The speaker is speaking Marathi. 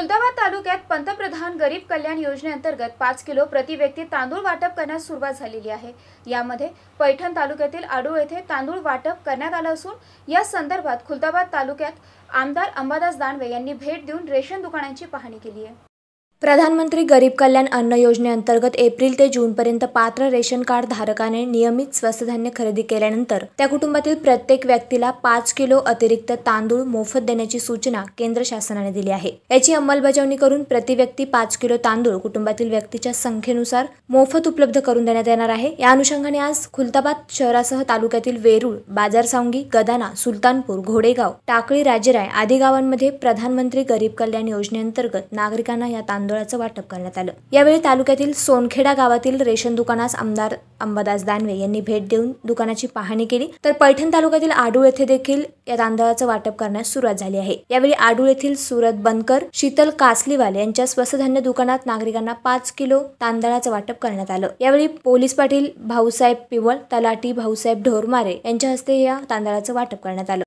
खुलताबाद तालुक्यात पंतप्रधान गरीब कल्याण योजनेअंतर्गत पाच किलो प्रति व्यक्ती तांदूळ वाटप करण्यास सुरुवात झालेली आहे यामध्ये पैठण तालुक्यातील आडूळ येथे तांदूळ वाटप करण्यात आलं असून या संदर्भात खुलताबाद तालुक्यात आमदार अंबादास दानवे यांनी भेट देऊन रेशन दुकानांची पाहणी केली आहे प्रधानमंत्री गरीब कल्याण अन्न योजनेअंतर्गत एप्रिल ते जूनपर्यंत पात्र रेशन कार्ड धारकाने नियमित स्वस्तधान्य खरेदी केल्यानंतर त्या कुटुंबातील प्रत्येक व्यक्तीला पाच किलो अतिरिक्त तांदूळ मोफत देण्याची सूचना केंद्र शासनाने दिली आहे याची अंमलबजावणी करून प्रति व्यक्ती पाच किलो तांदूळ कुटुंबातील व्यक्तीच्या संख्येनुसार मोफत उपलब्ध करून देण्यात येणार आहे या अनुषंगाने आज खुलताबाद शहरासह तालुक्यातील वेरूळ बाजारसावंगी गदाना सुलतानपूर घोडेगाव टाकळी राजेराय आदी गावांमध्ये प्रधानमंत्री गरीब कल्याण योजनेअंतर्गत नागरिकांना या तांदूळ तांदळाचं वाटप करण्यात आलं यावेळी तालुक्यातील सोनखेडा गावातील रेशन दुकानास आमदार अंबादास दानवे यांनी भेट देऊन दुकानाची पाहणी केली तर पैठण तालुक्यातील आडूळ येथे देखील या तांदळाचं वाटप करण्यास सुरुवात झाली आहे यावेळी आडूळ येथील सुरत बनकर शीतल कासलीवाल यांच्या स्वस्तधान्य दुकानात नागरिकांना पाच किलो तांदळाचं वाटप करण्यात आलं यावेळी पोलीस पाटील भाऊसाहेब पिवळ तलाटी भाऊसाहेब ढोरमारे यांच्या हस्ते या तांदळाचं वाटप करण्यात आलं